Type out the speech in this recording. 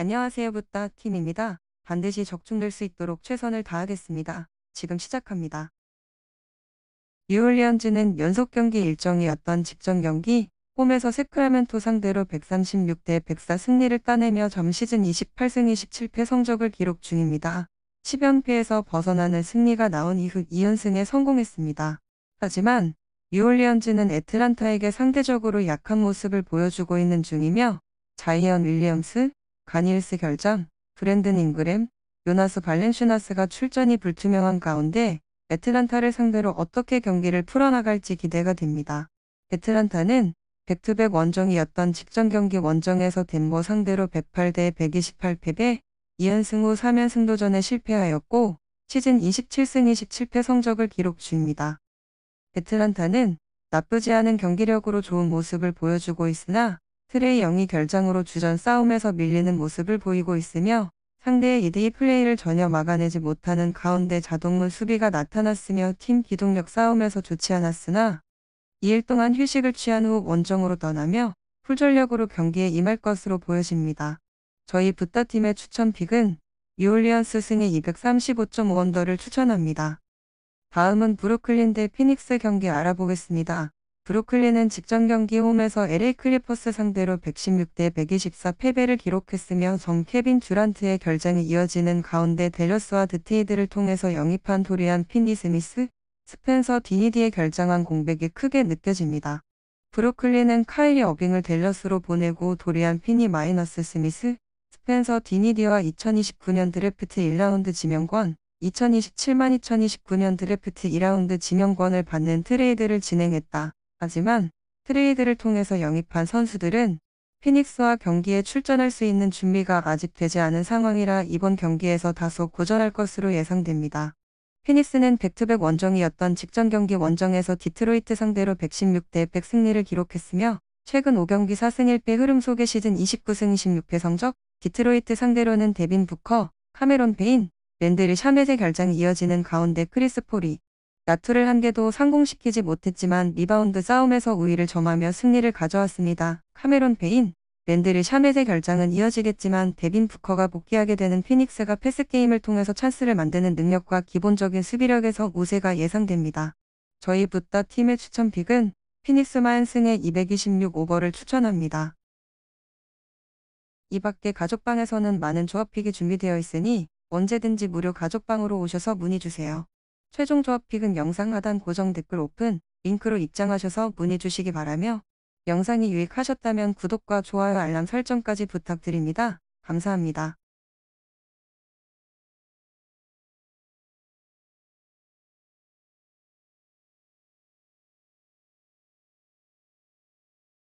안녕하세요부터 킴입니다. 반드시 적중될 수 있도록 최선을 다하겠습니다. 지금 시작합니다. 뉴올리언즈는 연속 경기 일정이었던 직전 경기 홈에서 세크라멘토 상대로 136대 104 승리를 따내며 점 시즌 28승 27패 성적을 기록 중입니다. 10연패에서 벗어나는 승리가 나온 이후 2연승에 성공했습니다. 하지만 뉴올리언즈는 애틀란타에게 상대적으로 약한 모습을 보여주고 있는 중이며 자이언 윌리엄스, 가니일스 결장, 브랜든 잉그램, 요나스 발렌슈나스가 출전이 불투명한 가운데 애틀란타를 상대로 어떻게 경기를 풀어나갈지 기대가 됩니다. 애틀란타는 백투백 원정이었던 직전 경기 원정에서 덴버 상대로 108대 128패배, 2연승 후 3연승 도전에 실패하였고 시즌 27승 27패 성적을 기록 중입니다. 애틀란타는 나쁘지 않은 경기력으로 좋은 모습을 보여주고 있으나 트레이 영이 결장으로 주전 싸움에서 밀리는 모습을 보이고 있으며 상대의 이드이 플레이를 전혀 막아내지 못하는 가운데 자동문 수비가 나타났으며 팀 기동력 싸움에서 좋지 않았으나 2일 동안 휴식을 취한 후 원정으로 떠나며 풀전력으로 경기에 임할 것으로 보여집니다. 저희 부타팀의 추천 픽은 뉴올리언스 승의 235.5원더를 추천합니다. 다음은 브루클린 대 피닉스 경기 알아보겠습니다. 브루클린은 직전 경기 홈에서 LA 클리퍼스 상대로 116대 124 패배를 기록했으며 정 케빈 듀란트의 결장이 이어지는 가운데 델러스와 드테이드를 통해서 영입한 도리안 피니 스미스, 스펜서 디니디의 결장한 공백이 크게 느껴집니다. 브루클린은 카일리 어빙을 델러스로 보내고 도리안 피니 마이너스 스미스, 스펜서 디니디와 2029년 드래프트 1라운드 지명권, 2027만 2029년 드래프트 2라운드 지명권을 받는 트레이드를 진행했다. 하지만 트레이드를 통해서 영입한 선수들은 피닉스와 경기에 출전할 수 있는 준비가 아직 되지 않은 상황이라 이번 경기에서 다소 고전할 것으로 예상됩니다. 피닉스는 백투백 원정이었던 직전 경기 원정에서 디트로이트 상대로 116대 100 승리를 기록했으며 최근 5경기 4승 1패 흐름 속에 시즌 29승 26패 성적, 디트로이트 상대로는 데빈 부커, 카메론 페인, 랜드리 샤메제 결장이 이어지는 가운데 크리스 폴이 나투를 한 개도 상공시키지 못했지만 리바운드 싸움에서 우위를 점하며 승리를 가져왔습니다. 카메론 페인, 랜드르 샤멧의 결장은 이어지겠지만 데빈 부커가 복귀하게 되는 피닉스가 패스게임을 통해서 찬스를 만드는 능력과 기본적인 수비력에서 우세가 예상됩니다. 저희 붓다 팀의 추천픽은 피닉스 마인승의 226 오버를 추천합니다. 이 밖에 가족방에서는 많은 조합픽이 준비되어 있으니 언제든지 무료 가족방으로 오셔서 문의주세요. 최종 조합픽은 영상 하단 고정 댓글 오픈 링크로 입장하셔서 문의 주시기 바라며 영상이 유익하셨다면 구독과 좋아요 알람 설정까지 부탁드립니다. 감사합니다.